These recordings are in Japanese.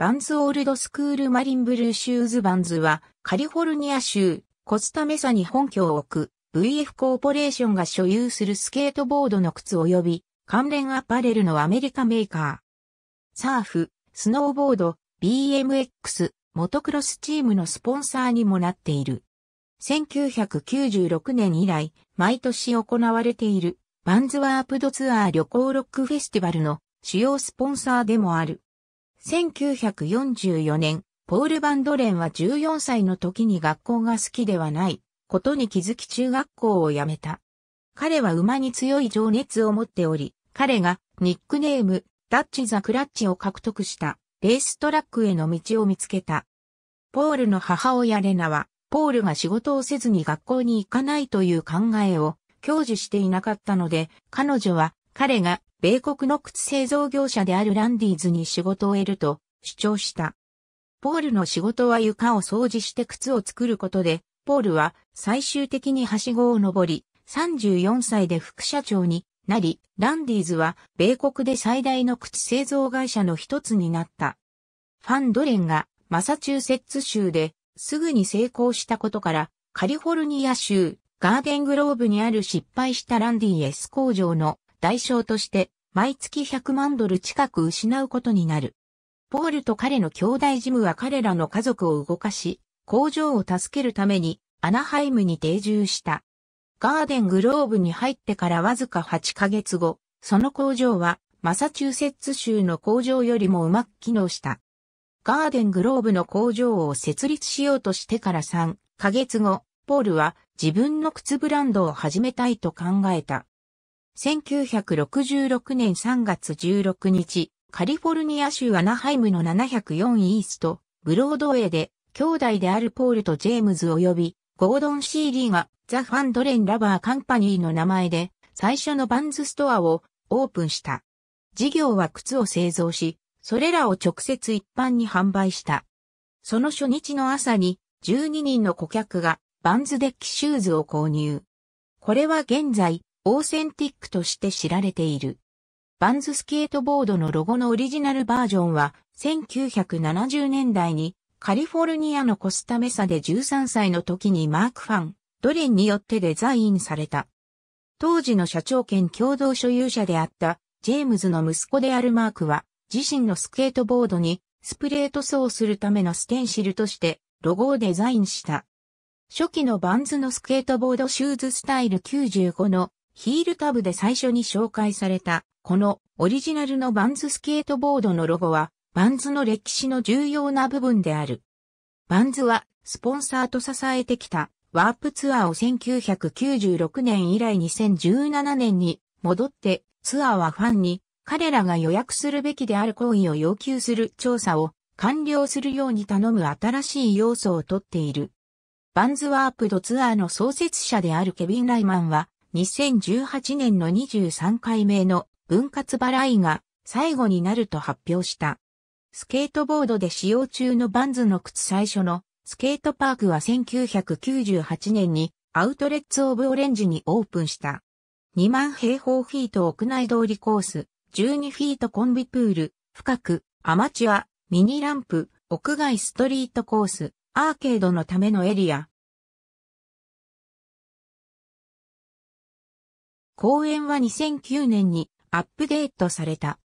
バンズオールドスクールマリンブルーシューズバンズはカリフォルニア州コスタメサに本拠を置く VF コーポレーションが所有するスケートボードの靴及び関連アパレルのアメリカメーカー。サーフ、スノーボード、BMX、モトクロスチームのスポンサーにもなっている。1996年以来、毎年行われているバンズワープドツアー旅行ロックフェスティバルの主要スポンサーでもある。1944年、ポール・バンドレンは14歳の時に学校が好きではないことに気づき中学校を辞めた。彼は馬に強い情熱を持っており、彼がニックネーム、ダッチ・ザ・クラッチを獲得したレーストラックへの道を見つけた。ポールの母親レナは、ポールが仕事をせずに学校に行かないという考えを享受していなかったので、彼女は彼が米国の靴製造業者であるランディーズに仕事を得ると主張した。ポールの仕事は床を掃除して靴を作ることで、ポールは最終的にはしごを登り、34歳で副社長になり、ランディーズは米国で最大の靴製造会社の一つになった。ファンドレンがマサチューセッツ州ですぐに成功したことから、カリフォルニア州ガーデングローブにある失敗したランディー S 工場の代償として毎月100万ドル近く失うことになる。ポールと彼の兄弟ジムは彼らの家族を動かし、工場を助けるためにアナハイムに定住した。ガーデングローブに入ってからわずか8ヶ月後、その工場はマサチューセッツ州の工場よりもうまく機能した。ガーデングローブの工場を設立しようとしてから3ヶ月後、ポールは自分の靴ブランドを始めたいと考えた。1966年3月16日、カリフォルニア州アナハイムの704イースト、ブロードウェイで、兄弟であるポールとジェームズ及び、ゴードン・シーリーが、ザ・ファンドレン・ラバー・カンパニーの名前で、最初のバンズストアをオープンした。事業は靴を製造し、それらを直接一般に販売した。その初日の朝に、12人の顧客が、バンズデッキシューズを購入。これは現在、オーセンティックとして知られている。バンズスケートボードのロゴのオリジナルバージョンは1970年代にカリフォルニアのコスタメサで13歳の時にマーク・ファン、ドレンによってデザインされた。当時の社長兼共同所有者であったジェームズの息子であるマークは自身のスケートボードにスプレー塗装するためのステンシルとしてロゴをデザインした。初期のバンズのスケートボードシューズスタイル95のヒールタブで最初に紹介された、このオリジナルのバンズスケートボードのロゴは、バンズの歴史の重要な部分である。バンズは、スポンサーと支えてきた、ワープツアーを1996年以来2017年に戻って、ツアーはファンに、彼らが予約するべきである行為を要求する調査を完了するように頼む新しい要素をとっている。バンズワープドツアーの創設者であるケビン・ライマンは、2018年の23回目の分割払いが最後になると発表した。スケートボードで使用中のバンズの靴最初のスケートパークは1998年にアウトレッツオブオレンジにオープンした。2万平方フィート屋内通りコース、12フィートコンビプール、深く、アマチュア、ミニランプ、屋外ストリートコース、アーケードのためのエリア、公園は2009年にアップデートされた。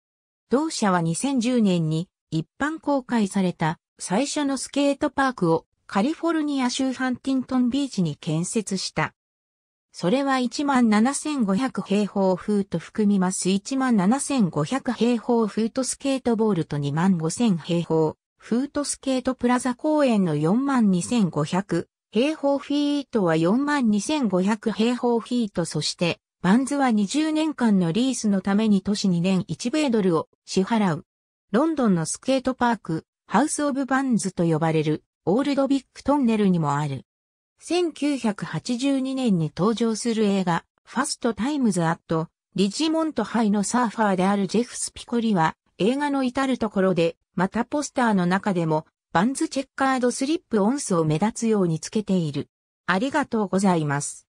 同社は2010年に一般公開された最初のスケートパークをカリフォルニア州ハンティントンビーチに建設した。それは17,500平方フート含みます。17,500平方フートスケートボールと25,000平方フートスケートプラザ公園の42,500平方フィートは42,500平方フィートそしてバンズは20年間のリースのために都市2年1米ドルを支払う。ロンドンのスケートパーク、ハウス・オブ・バンズと呼ばれる、オールドビッグトンネルにもある。1982年に登場する映画、ファスト・タイムズ・アット、リジモント・ハイのサーファーであるジェフ・スピコリは、映画の至るところで、またポスターの中でも、バンズチェッカードスリップオンスを目立つようにつけている。ありがとうございます。